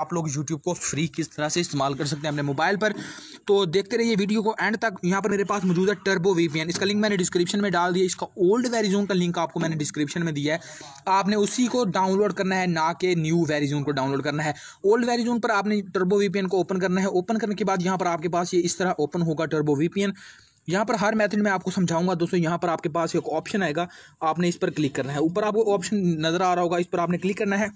आप लोग यूट्यूब को फ्री किस तरह से इस्तेमाल कर सकते हैं अपने मोबाइल पर तो देखते रहिए वीडियो को एंड तक यहाँ पर मेरे पास मौजूद है टर्बो वीपीएन इसका लिंक मैंने डिस्क्रिप्शन में डाल दिया इसका ओल्ड वेरीजोन का लिंक आपको मैंने डिस्क्रिप्शन में दिया है आपने उसी को डाउनलोड करना है ना कि न्यू वेरीजोन को डाउनलोड करना है ओल्ड वेरीजोन पर आपने टर्बो वीपीएन को ओपन करना है ओपन करने के बाद यहाँ पर आपके पास ये इस तरह ओपन होगा टर्बो वीपीएन यहाँ पर हर मेथड में आपको समझाऊंगा दोस्तों यहाँ पर आपके पास एक ऑप्शन आएगा आपने इस पर क्लिक करना है ऊपर आपको ऑप्शन नज़र आ रहा होगा इस पर आपने क्लिक करना है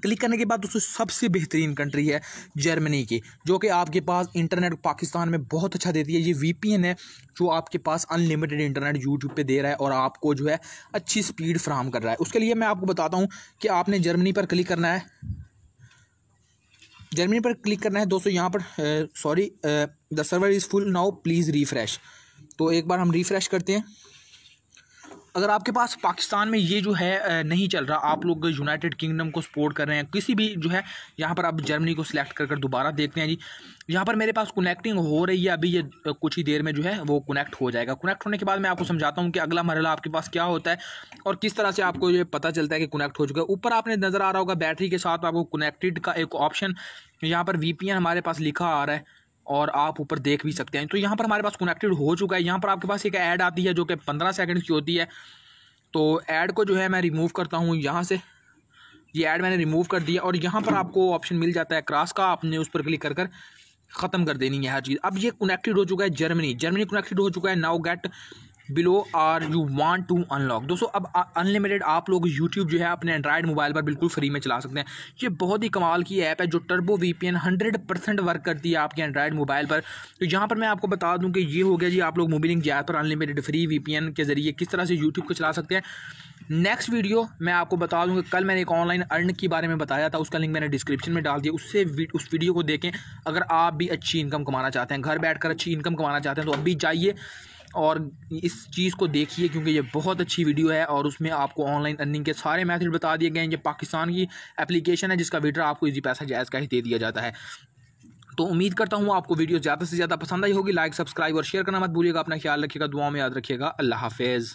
क्लिक करने के बाद दोस्तों सबसे बेहतरीन कंट्री है जर्मनी की जो कि आपके पास इंटरनेट पाकिस्तान में बहुत अच्छा देती है ये वीपीएन है जो आपके पास अनलिमिटेड इंटरनेट यूट्यूब पे दे रहा है और आपको जो है अच्छी स्पीड फ्राहम कर रहा है उसके लिए मैं आपको बताता हूँ कि आपने जर्मनी पर क्लिक करना है जर्मनी पर क्लिक करना है दोस्तों यहाँ पर sorry the server is full now please refresh तो एक बार हम रिफ्रेश करते हैं अगर आपके पास पाकिस्तान में ये जो है नहीं चल रहा आप लोग यूनाइटेड किंगडम को सपोर्ट कर रहे हैं किसी भी जो है यहाँ पर आप जर्मनी को सिलेक्ट कर कर दोबारा देखते हैं जी यहाँ पर मेरे पास कनेक्टिंग हो रही है अभी ये कुछ ही देर में जो है वो कनेक्ट हो जाएगा कनेक्ट होने के बाद मैं आपको समझाता हूँ कि अगला मरला आपके पास क्या होता है और किस तरह से आपको ये पता चलता है कि कनेक्ट हो चुका है ऊपर आपने नज़र आ रहा होगा बैटरी के साथ आपको कनेक्टेड का एक ऑप्शन यहाँ पर वी हमारे पास लिखा आ रहा है और आप ऊपर देख भी सकते हैं तो यहाँ पर हमारे पास कनेक्टेड हो चुका है यहाँ पर आपके पास एक ऐड आती है जो कि पंद्रह सेकेंड की होती है तो ऐड को जो है मैं रिमूव करता हूँ यहाँ से ये ऐड मैंने रिमूव कर दिया और यहाँ पर आपको ऑप्शन मिल जाता है क्रॉस का आपने उस पर क्लिक कर कर ख़त्म कर देनी है हर चीज़ अब ये कनेक्टेड हो चुका है जर्मनी जर्मनी कनेक्टेड हो चुका है now get below are you want to unlock दोस्तों अब अनलिमिटेड आप लोग यूट्यूब जो है अपने एंड्रॉयड मोबाइल पर बिल्कुल फ्री में चला सकते हैं ये बहुत ही कमाल की ऐप है जो turbo V P N hundred percent work करती है आपके एंड्रॉयड मोबाइल पर तो यहाँ पर मैं आपको बता दूँ कि ये हो गया जी आप लोग मोबिलिंग जैप पर unlimited free V P N के ज़रिए किस तरह से यूट्यूब को चला सकते हैं नेक्स्ट वीडियो मैं आपको बता दूँगा कल मैंने एक ऑनलाइन अर्न के बारे में बताया था उसका लिंक मैंने डिस्क्रिप्शन में डाल दिया उससे उस वीडियो को देखें अगर आप भी अच्छी इनकम कमाना चाहते हैं घर बैठ अच्छी इनकम कमाना चाहते हैं तो अब भी जाइए और इस चीज़ को देखिए क्योंकि ये बहुत अच्छी वीडियो है और उसमें आपको ऑनलाइन अर्निंग के सारे मेथड बता दिए गए हैं ये पाकिस्तान की एप्लीकेशन है जिसका वीडर आपको इजी पैसा जायज़ का ही दे दिया जाता है तो उम्मीद करता हूँ आपको वीडियो ज़्यादा से ज़्यादा पसंद आई होगी लाइक सब्सक्राइब और शेयर करना मत भूलिएगा अपना ख्याल रखिएगा दुआ में याद रखिएगा अल्लाह हाफेज़